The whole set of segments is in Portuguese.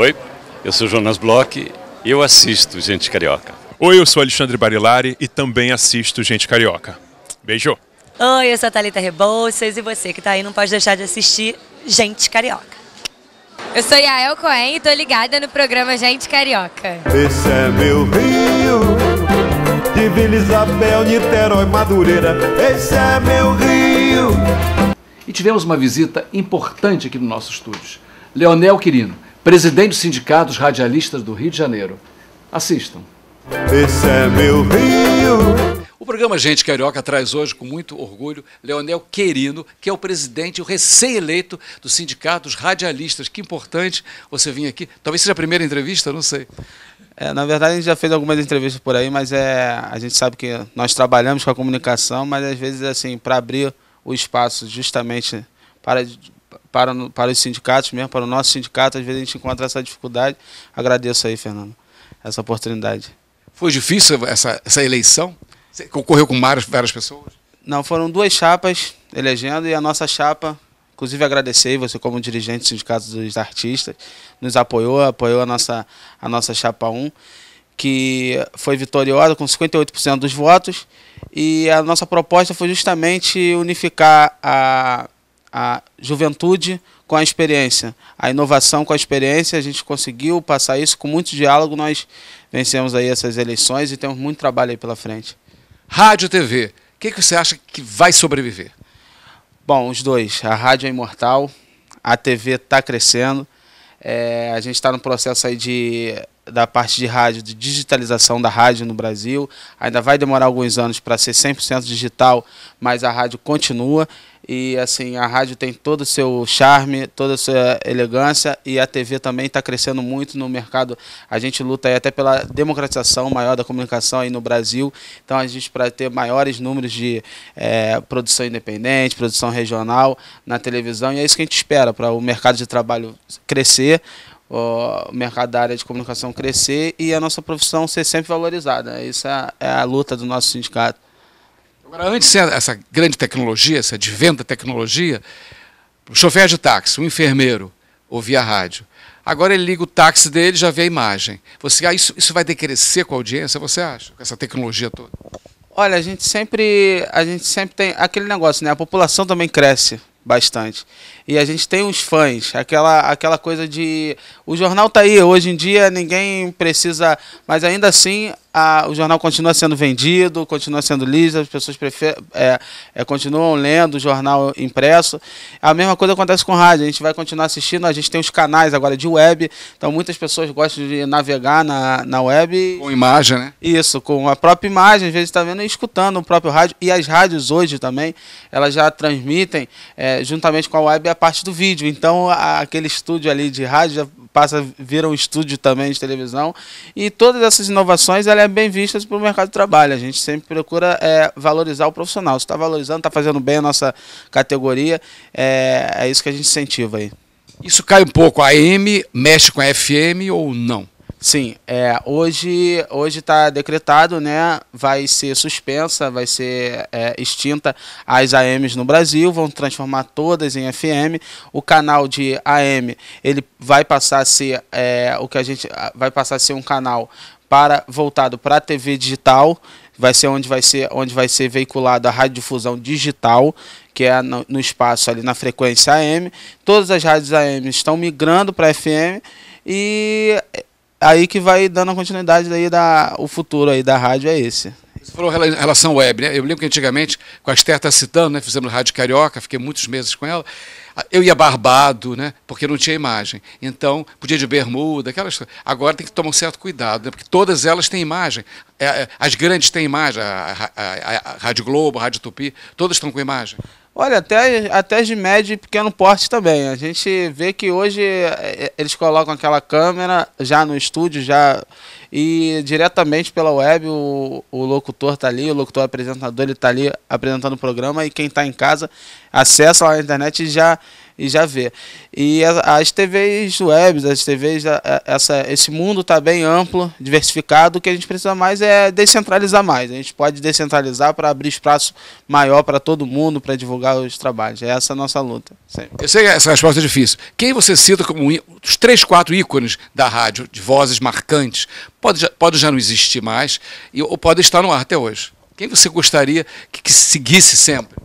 Oi, eu sou Jonas Bloch e eu assisto Gente Carioca. Oi, eu sou Alexandre Barilari e também assisto Gente Carioca. Beijo! Oi, eu sou a Thalita Rebouças e você que está aí não pode deixar de assistir Gente Carioca. Eu sou Yael Cohen e estou ligada no programa Gente Carioca. Esse é meu rio, de Vila Isabel, Niterói, Madureira. Esse é meu rio. E tivemos uma visita importante aqui no nosso estúdio. Leonel Quirino presidente do Sindicato dos Radialistas do Rio de Janeiro. Assistam. Esse é meu Rio. O programa Gente Carioca traz hoje, com muito orgulho, Leonel Querino, que é o presidente, o recém-eleito do Sindicato dos Radialistas. Que importante você vir aqui. Talvez seja a primeira entrevista, não sei. É, na verdade, a gente já fez algumas entrevistas por aí, mas é, a gente sabe que nós trabalhamos com a comunicação, mas às vezes, assim, para abrir o espaço justamente para para, para os sindicatos mesmo, para o nosso sindicato, às vezes a gente encontra essa dificuldade. Agradeço aí, Fernando, essa oportunidade. Foi difícil essa, essa eleição? Você concorreu com várias, várias pessoas? Não, foram duas chapas elegendo e a nossa chapa, inclusive agradecer você como dirigente do Sindicato dos Artistas, nos apoiou, apoiou a nossa, a nossa chapa 1 que foi vitoriosa com 58% dos votos. E a nossa proposta foi justamente unificar a, a juventude com a experiência, a inovação com a experiência, a gente conseguiu passar isso com muito diálogo, nós vencemos aí essas eleições e temos muito trabalho aí pela frente. Rádio TV, o que, que você acha que vai sobreviver? Bom, os dois, a rádio é imortal, a TV está crescendo, é, a gente está no processo aí de da parte de rádio, de digitalização da rádio no Brasil. Ainda vai demorar alguns anos para ser 100% digital, mas a rádio continua. E assim, a rádio tem todo o seu charme, toda a sua elegância e a TV também está crescendo muito no mercado. A gente luta até pela democratização maior da comunicação aí no Brasil. Então a gente para ter maiores números de é, produção independente, produção regional na televisão. E é isso que a gente espera para o mercado de trabalho crescer, o mercado da área de comunicação crescer e a nossa profissão ser sempre valorizada. Isso é, é a luta do nosso sindicato. Agora, antes essa grande tecnologia, essa advento da tecnologia, o chofer de táxi, o enfermeiro, ouvia a rádio. Agora ele liga o táxi dele já vê a imagem. Você, ah, isso, isso vai decrescer com a audiência, você acha, com essa tecnologia toda? Olha, a gente sempre, a gente sempre tem aquele negócio, né? A população também cresce bastante. E a gente tem os fãs, aquela, aquela coisa de. O jornal tá aí, hoje em dia ninguém precisa. Mas ainda assim, a, o jornal continua sendo vendido, continua sendo lido, as pessoas prefer, é, é, continuam lendo o jornal impresso. A mesma coisa acontece com rádio, a gente vai continuar assistindo, a gente tem os canais agora de web, então muitas pessoas gostam de navegar na, na web. Com imagem, né? Isso, com a própria imagem, às vezes está vendo e escutando o próprio rádio. E as rádios hoje também, elas já transmitem, é, juntamente com a web, a parte do vídeo. Então a, aquele estúdio ali de rádio já passa, vira um estúdio também de televisão. E todas essas inovações ela é bem vistas para o mercado de trabalho. A gente sempre procura é, valorizar o profissional. Se está valorizando, está fazendo bem a nossa categoria, é, é isso que a gente incentiva aí. Isso cai um pouco. A AM mexe com a FM ou não? Sim, é, hoje hoje está decretado, né? Vai ser suspensa, vai ser é, extinta as AMs no Brasil, vão transformar todas em FM. O canal de AM ele vai passar a ser é, o que a gente vai passar a ser um canal para voltado para a TV digital. Vai ser onde vai ser onde vai ser veiculada a radiodifusão digital, que é no, no espaço ali na frequência AM. Todas as rádios AM estão migrando para FM e aí que vai dando a continuidade daí da o futuro aí da rádio é esse. Você falou relação web, né? Eu lembro que antigamente, com a Esther está citando, né? Fizemos Rádio Carioca, fiquei muitos meses com ela. Ah, eu ia barbado, né? Porque não tinha imagem. Então, podia de bermuda, aquelas Agora tem que tomar um certo cuidado, né? Porque todas elas têm imagem. É, é, as grandes têm imagem, a, a Rádio Globo, a Rádio Tupi, todas estão com imagem. Olha, até, até de médio e pequeno porte também. A gente vê que hoje é, é, eles colocam aquela câmera já no estúdio, já e diretamente pela web o, o locutor tá ali, o locutor apresentador ele tá ali apresentando o programa e quem está em casa acessa lá na internet e já e já vê. E as TVs webs, as TVs, essa, esse mundo está bem amplo, diversificado. O que a gente precisa mais é descentralizar mais. A gente pode descentralizar para abrir espaço maior para todo mundo, para divulgar os trabalhos. É essa a nossa luta. Sempre. Eu sei que essa resposta é difícil. Quem você cita como os três, quatro ícones da rádio, de vozes marcantes, pode já, pode já não existir mais e, ou pode estar no ar até hoje? Quem você gostaria que, que seguisse sempre?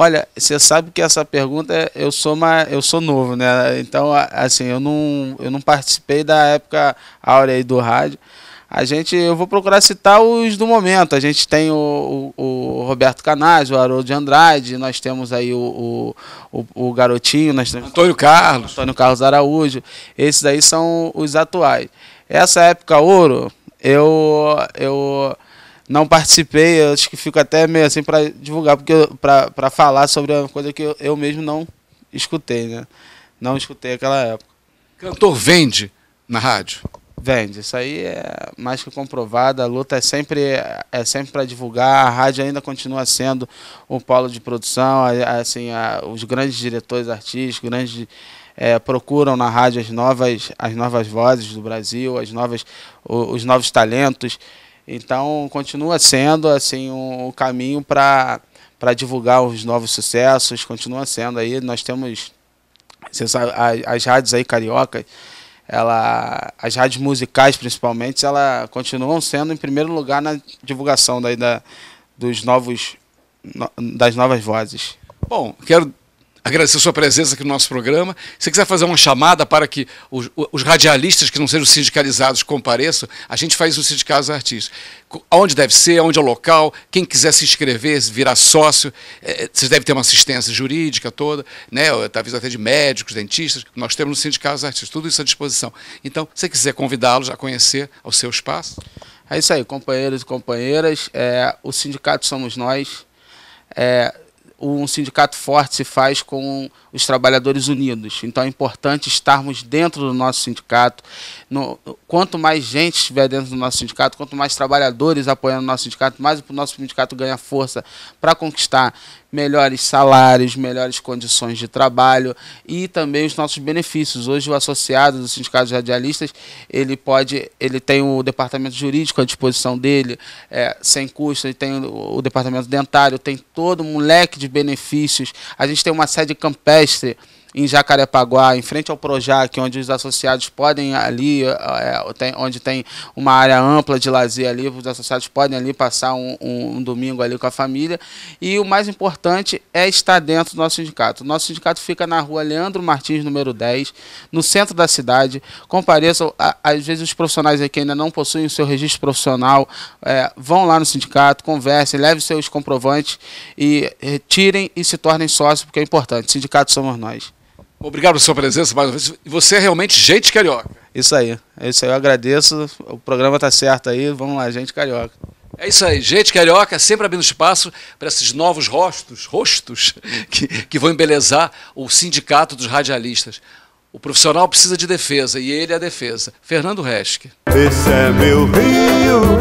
Olha, você sabe que essa pergunta eu sou uma, eu sou novo, né? Então, assim, eu não, eu não participei da época áurea aí do rádio. A gente, eu vou procurar citar os do momento. A gente tem o, o, o Roberto Canaz, o Haroldo de Andrade, nós temos aí o, o, o Garotinho, nós temos Antônio Carlos. Antônio Carlos Araújo. Esses aí são os atuais. Essa época ouro, eu, eu não participei, eu acho que fico até meio assim para divulgar, porque para falar sobre uma coisa que eu, eu mesmo não escutei, né? Não escutei aquela época. Cantor vende na rádio? Vende, isso aí é mais que comprovado. A luta é sempre, é sempre para divulgar. A rádio ainda continua sendo um polo de produção. Assim, a, os grandes diretores artísticos, grandes é, procuram na rádio as novas, as novas vozes do Brasil, as novas, os, os novos talentos. Então, continua sendo assim um, um caminho para para divulgar os novos sucessos, continua sendo aí. Nós temos sabe, as, as rádios aí carioca, ela, as rádios musicais principalmente, ela continuam sendo em primeiro lugar na divulgação daí da, dos novos no, das novas vozes. Bom, quero agradecer sua presença aqui no nosso programa. Se você quiser fazer uma chamada para que os, os, radialistas que não sejam sindicalizados compareçam, a gente faz os dos artistas. Onde deve ser, onde é o local, quem quiser se inscrever, virar sócio, é, é, vocês devem ter uma assistência jurídica toda, né? talvez até de médicos, dentistas, nós temos sindicato dos artistas, tudo isso à disposição. Então, se você quiser convidá-los a conhecer o seu espaço. É isso aí, companheiros e companheiras. É, o sindicato somos nós. É, um sindicato forte se faz com os trabalhadores unidos. Então é importante estarmos dentro do nosso sindicato. No, quanto mais gente estiver dentro do nosso sindicato, quanto mais trabalhadores apoiando o nosso sindicato, mais o nosso sindicato ganha força para conquistar melhores salários, melhores condições de trabalho e também os nossos benefícios. Hoje o associado sindicato de radialistas, ele pode, ele tem o departamento jurídico à disposição dele, é, sem custo, ele tem o, o departamento dentário, tem todo um leque de benefícios. A gente tem uma sede campestre em Jacarepaguá, em frente ao Projac, onde os associados podem ali, é, tem, onde tem uma área ampla de lazer ali, os associados podem ali passar um, um, um, domingo ali com a família. E o mais importante é estar dentro do nosso sindicato. O nosso sindicato fica na rua Leandro Martins, número 10, no centro da cidade. Compareçam, às vezes os profissionais aqui ainda não possuem o seu registro profissional, é, vão lá no sindicato, conversem, levem seus comprovantes e retirem eh, e se tornem sócios, porque é importante. Sindicato somos nós. Obrigado pela sua presença mais uma vez. Você é realmente gente carioca. Isso aí. É isso aí. Eu agradeço. O programa está certo aí. Vamos lá, gente carioca. É isso aí, gente carioca, sempre abrindo espaço para esses novos rostos, rostos que, que vão embelezar o sindicato dos radialistas. O profissional precisa de defesa e ele é a defesa. Fernando Resch. Esse é meu rio.